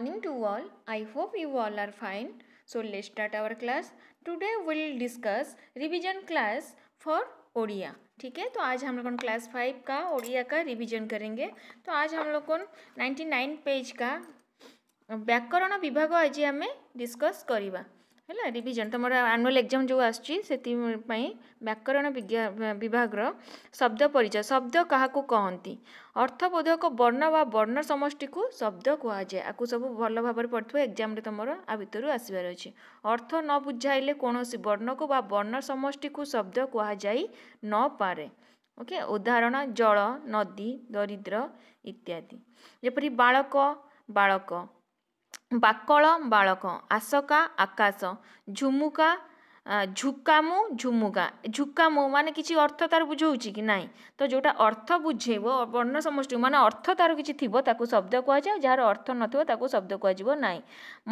morning to all i hope you all are fine so let's start our class today we'll discuss revision class for Odia ठीक है तो आज हम लोग class five का ओडिया का रिवीजन करेंगे तो आज हम लोग नाइन्टी नाइन पेज का व्याकरण विभाग आज आम डिस्कस करवा ହେଲା ରିଭିଜନ୍ ତୁମର ଆନୁଆଲ୍ ଏକ୍ଜାମ ଯେଉଁ ଆସୁଛି ସେଥିପାଇଁ ବ୍ୟାକରଣ ବିଭାଗର ଶବ୍ଦ ପରିଚୟ ଶବ୍ଦ କାହାକୁ କହନ୍ତି ଅର୍ଥବୋଧକ ବର୍ଣ୍ଣ ବା ବର୍ଣ୍ଣ ସମଷ୍ଟିକୁ ଶବ୍ଦ କୁହାଯାଏ ଆକୁ ସବୁ ଭଲ ଭାବରେ ପଢ଼ିଥିବ ଏକ୍ଜାମ୍ରେ ତୁମର ଆ ଭିତରୁ ଆସିବାର ଅଛି ଅର୍ଥ ନ ବୁଝାଇଲେ କୌଣସି ବର୍ଣ୍ଣକୁ ବା ବର୍ଣ୍ଣ ସମଷ୍ଟିକୁ ଶବ୍ଦ କୁହାଯାଇ ନ ପାରେ ଓକେ ଉଦାହରଣ ଜଳ ନଦୀ ଦରିଦ୍ର ଇତ୍ୟାଦି ଯେପରି ବାଳକ ବାଳକ ବାକଳ ବାଳକ ଆସକା ଆକାଶ ଝୁମୁକା ଝୁକାମୁ ଝୁମୁକା ଝୁକାମୁ ମାନେ କିଛି ଅର୍ଥ ତାର ବୁଝାଉଛି କି ନାହିଁ ତ ଯେଉଁଟା ଅର୍ଥ ବୁଝେଇବ ବର୍ଣ୍ଣ ସମଷ୍ଟି ମାନେ ଅର୍ଥ ତାର କିଛି ଥିବ ତାକୁ ଶବ୍ଦ କୁହାଯାଏ ଯାହାର ଅର୍ଥ ନଥିବ ତାକୁ ଶବ୍ଦ କୁହାଯିବ ନାହିଁ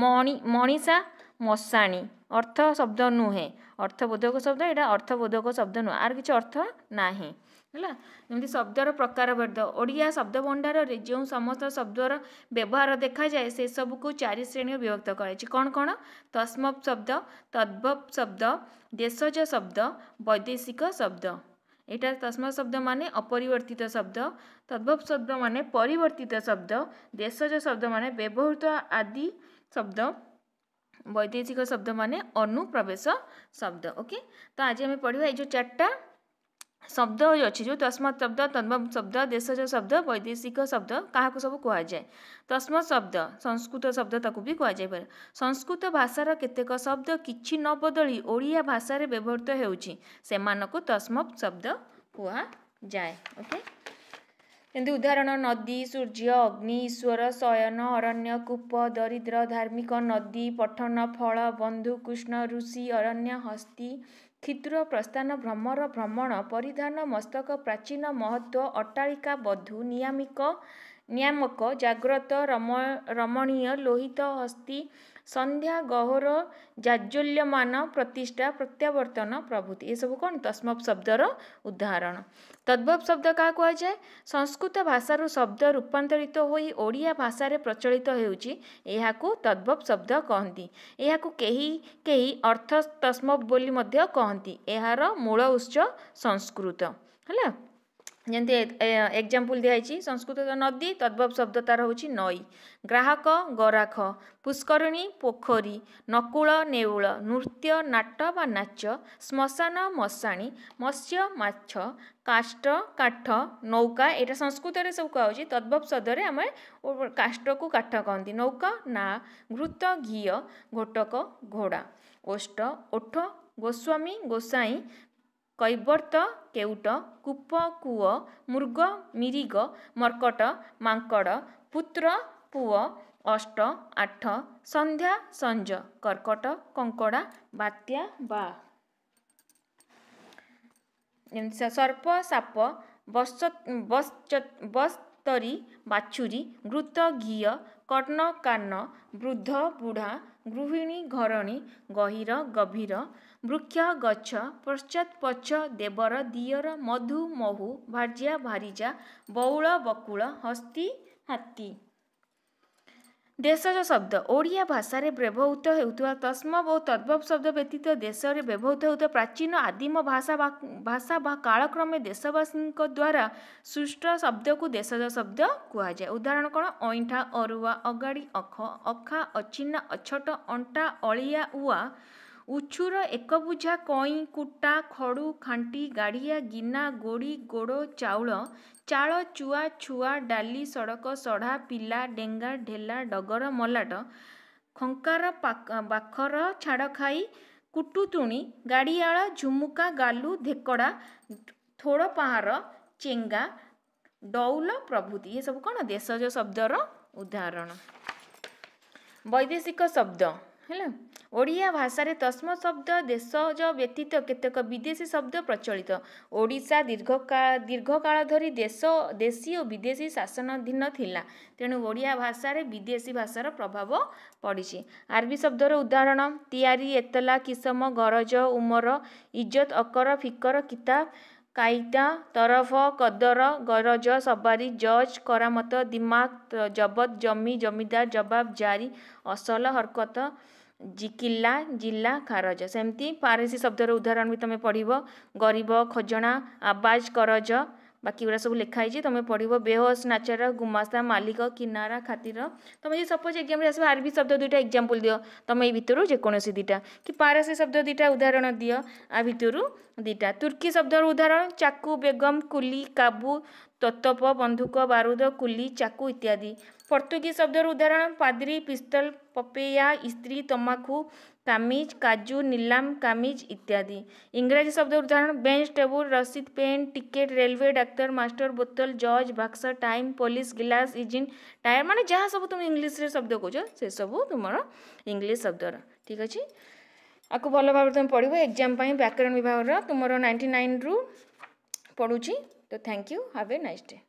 ମଣି ମଣିଷା ମଶାଣି ଅର୍ଥ ଶବ୍ଦ ନୁହେଁ ଅର୍ଥବୋଧକ ଶବ୍ଦ ଏଇଟା ଅର୍ଥବୋଧକ ଶବ୍ଦ ନୁହେଁ ଆର କିଛି ଅର୍ଥ ନାହିଁ ହେଲା ଯେମିତି ଶବ୍ଦର ପ୍ରକାରଭେଦ ଓଡ଼ିଆ ଶବ୍ଦ ଭଣ୍ଡାରରେ ଯେଉଁ ସମସ୍ତ ଶବ୍ଦର ବ୍ୟବହାର ଦେଖାଯାଏ ସେସବୁକୁ ଚାରି ଶ୍ରେଣୀରେ ବିଭକ୍ତ କରାଯାଇଛି କ'ଣ କ'ଣ ତସ୍ମବ୍ ଶବ୍ଦ ତଦ୍ଭବ୍ ଶବ୍ଦ ଦେଶଜ ଶବ୍ଦ ବୈଦେଶିକ ଶବ୍ଦ ଏଇଟା ତସ୍ମତ୍ ଶବ୍ଦ ମାନେ ଅପରିବର୍ତ୍ତିତ ଶବ୍ଦ ତଦ୍ଭବ ଶବ୍ଦ ମାନେ ପରିବର୍ତ୍ତିତ ଶବ୍ଦ ଦେଶଜ ଶବ୍ଦ ମାନେ ବ୍ୟବହୃତ ଆଦି ଶବ୍ଦ वैदेशिक शब्द मान अनुप्रवेश शब्द ओके तो आज आम पढ़ा ये चार्टा शब्द अच्छे जो तस्मत शब्द तन्म शब्द देशज शब्द वैदेशिक शब्द क्या सब कहुए तस्म शब्द संस्कृत शब्द तक भी कह संस्कृत भाषार केतेक शब्द कि न बदली ओडिया भाषा व्यवहृत होस्मत शब्द कह जाए ओके okay? ଏମିତି ଉଦାହରଣ ନଦୀ ସୂର୍ଯ୍ୟ ଅଗ୍ନି ଈଶ୍ୱର ଶୟନ ଅରଣ୍ୟ କୂପ ଦରିଦ୍ର ଧାର୍ମିକ ନଦୀ ପଠନ ଫଳ ବନ୍ଧୁ କୃଷ୍ଣ ଋଷି ଅରଣ୍ୟ ହସ୍ତି କ୍ଷୁଦ୍ର ପ୍ରସ୍ଥାନ ଭ୍ରମର ଭ୍ରମଣ ପରିଧାନ ମସ୍ତକ ପ୍ରାଚୀନ ମହତ୍ଵ ଅଟ୍ଟାଳିକା ବଧୁ ନିୟାମିକ नियामक जाग्रत रम रमणीय लोहित हस्ती संध्या गहर जाजुल्यमान प्रतिष्ठा प्रत्यावर्तन प्रभूतिसबु तस्मभ शब्द र उदाहरण तद्भव शब्द कह जाए संस्कृत भाषा शब्द रूपान्तरित हुने प्रचलित हुन्छ यहाँ तद्भव शब्द कहाँ यहाँ केही केही अर्थ तस्मभ पनि कहन् यहाँ मूल उत्स संस्कृत होला ଯେମିତି ଏକ୍ଜାମ୍ପଲ ଦିଆହେଇଛି ସଂସ୍କୃତ ନଦୀ ତଦ୍ଭବ ଶବ୍ଦ ତାର ହେଉଛି ନଈ ଗ୍ରାହକ ଗରାଖ ପୁଷ୍କରିଣୀ ପୋଖରୀ ନକୁଳ ନେଉଳ ନୃତ୍ୟ ନାଟ ବା ନାଚ ଶ୍ମଶାନ ମଶାଣୀ ମତ୍ସ୍ୟ ମାଛ କାଷ୍ଠ କାଠ ନୌକା ଏଇଟା ସଂସ୍କୃତରେ ସବୁ କୁହାଯାଉଛି ତଦ୍ଭବ ଶବ୍ଦରେ ଆମେ କାଷ୍ଠକୁ କାଠ କହନ୍ତି ନୌକା ନା ଘୃତ ଘିଅ ଘୋଟକ ଘୋଡ଼ା ଓଷ୍ଟ ଓଠ ଗୋସ୍ୱାମୀ ଗୋସାଇଁ କୈବର୍ତ୍ତ କେଉଟ କୂପ କୂଅ ମୃଗ ମିରିଗ ମର୍କଟ ମାଙ୍କଡ଼ ପୁତ୍ର ପୁଅ ଅଷ୍ଟ ଆଠ ସନ୍ଧ୍ୟା ସଞ୍ଜ କର୍କଟ କଙ୍କଡ଼ା ବାତ୍ୟା ବା ସର୍ପ ସାପ ବସ୍ତରୀ ବାଛୁରୀ ଘୃତ ଘିଅ କର୍ଣ୍ଣ କାନ ବୃଦ୍ଧ ବୁଢ଼ା ଗୃହିଣୀ ଘରଣୀ ଗହିର ଗଭୀର ବୃକ୍ଷ ଗଛ ପଶ୍ଚାତ ପଛ ଦେବର ଦିଅର ମଧୁ ମହୁ ଭାର୍ଯ୍ୟା ଭାରିଜା ବଉଳ ବକୁଳ ହସ୍ତୀ ହାତୀ ଦେଶଜ ଶବ୍ଦ ଓଡ଼ିଆ ଭାଷାରେ ବ୍ୟବହୃତ ହେଉଥିବା ତସ୍ମବ ଓ ତଦ୍ଭବ ଶବ୍ଦ ବ୍ୟତୀତ ଦେଶରେ ବ୍ୟବହୃତ ହେଉଥିବା ପ୍ରାଚୀନ ଆଦିମ ଭାଷା ଭାଷା ବା କାଳକ୍ରମେ ଦେଶବାସୀଙ୍କ ଦ୍ୱାରା ସୃଷ୍ଟ ଶବ୍ଦକୁ ଦେଶଜ ଶବ୍ଦ କୁହାଯାଏ ଉଦାହରଣ କ'ଣ ଅଇଁଠା ଅରୁଆ ଅଗାଡ଼ି ଅଖ ଅଖା ଅଚିହ୍ନା ଅଛଟ ଅଣ୍ଟା ଅଳିଆ ଉଆ ଉଛୁର ଏକ ବୁଝା କଇଁ କୁଟା ଖଡ଼ୁ ଖାଣ୍ଟି ଗାଡ଼ିଆ ଗିନା ଗୋଡ଼ି ଗୋଡ଼ ଚାଉଳ ଚାଳ ଚୁଆ ଛୁଆ ଡାଲି ସଡ଼କ ସଢ଼ା ପିଲା ଡେଙ୍ଗା ଢେଲା ଡଗର ମଲାଟ ଖଙ୍କାର ବାଖର ଛାଡ଼ ଖାଇ କୁଟୁତୁଣି ଗାଡ଼ିଆଳ ଝୁମୁକା ଗାଲୁ ଧେକଡ଼ା ଥୋଡ଼ ପାହାର ଚେଙ୍ଗା ଡଉଲ ପ୍ରଭୃତି ଏସବୁ କ'ଣ ଦେଶଜ ଶବ୍ଦର ଉଦାହରଣ ବୈଦେଶିକ ଶବ୍ଦ ହେଲା ଓଡ଼ିଆ ଭାଷାରେ ତସ୍ମ ଶବ୍ଦ ଦେଶଜ ବ୍ୟତୀତ କେତେକ ବିଦେଶୀ ଶବ୍ଦ ପ୍ରଚଳିତ ଓଡ଼ିଶା ଦୀର୍ଘ କାଳ ଧରି ଦେଶ ଦେଶୀ ଓ ବିଦେଶୀ ଶାସନାଧୀନ ଥିଲା ତେଣୁ ଓଡ଼ିଆ ଭାଷାରେ ବିଦେଶୀ ଭାଷାର ପ୍ରଭାବ ପଡ଼ିଛି ଆରବି ଶବ୍ଦର ଉଦାହରଣ ତିଆରି ଏତଲା କିସମ ଗରଜ ଉମର ଇଜ୍ଜତ ଅକର ଫିକର କିତାବ ତରଫ କଦର ଗରଜ ସବାରି ଜଜ୍ କରାମତ दिमाग ଜବତ ଜମି ଜମିଦାର ଜବାବ ଜାରି ଅସଲ ହରକତ ଜିକିଲା ଜିଲ୍ଲା ଖାରଜ ସେମିତି ପାରସୀ ଶବ୍ଦର ଉଦାହରଣ ବି ତୁମେ ପଢ଼ିବ ଗରିବ ଖଜଣା ଆବାଜ କରଜ বাকি গুড়া সব লেখা হয়েছে তুমি পড়ব বেহস নাচার গুমাস্তা মালিক কিনারা খাতির তুমি যদি সপোজ এক্সামে আসবে আরবি শব্দ দুইটা এক্সাম্পল দিও তুমি এই ভিতর যেকোনসি দুইটা কি পারাসি শব্দ দুইটা উদাহরণ দিও আ ভিতর দুইটা তুর্কি শব্দর উদাহরণ চাকু বেগম কুলি কাবু তত্তপ বন্ধুক বারুদ কুলি চাকু ইত্যাদি পর্তুগিজ শব্দর উদাহরণ পাদ্রি পিস্তল পপেয়া ইস্ত্রি তমাখু कमिज काजू नीलाम कमिज इत्यादि इंग्रजी शब्द उदाहरण बेंच टेबुल रसीद pen ticket railway doctor master बोतल जज बाक्स टाइम पुलिस गिलास इजिन टायर माने जहाँ सब तुम इंग्लीश शब्द कौ से सब तुम इंग्लीश शब्दर ठीक अच्छे आपको भल भाव तुम पढ़ो एक्जाम व्याकरण विभाग तुम नाइंटी नाइन रु पढ़ु तो thank you have a nice day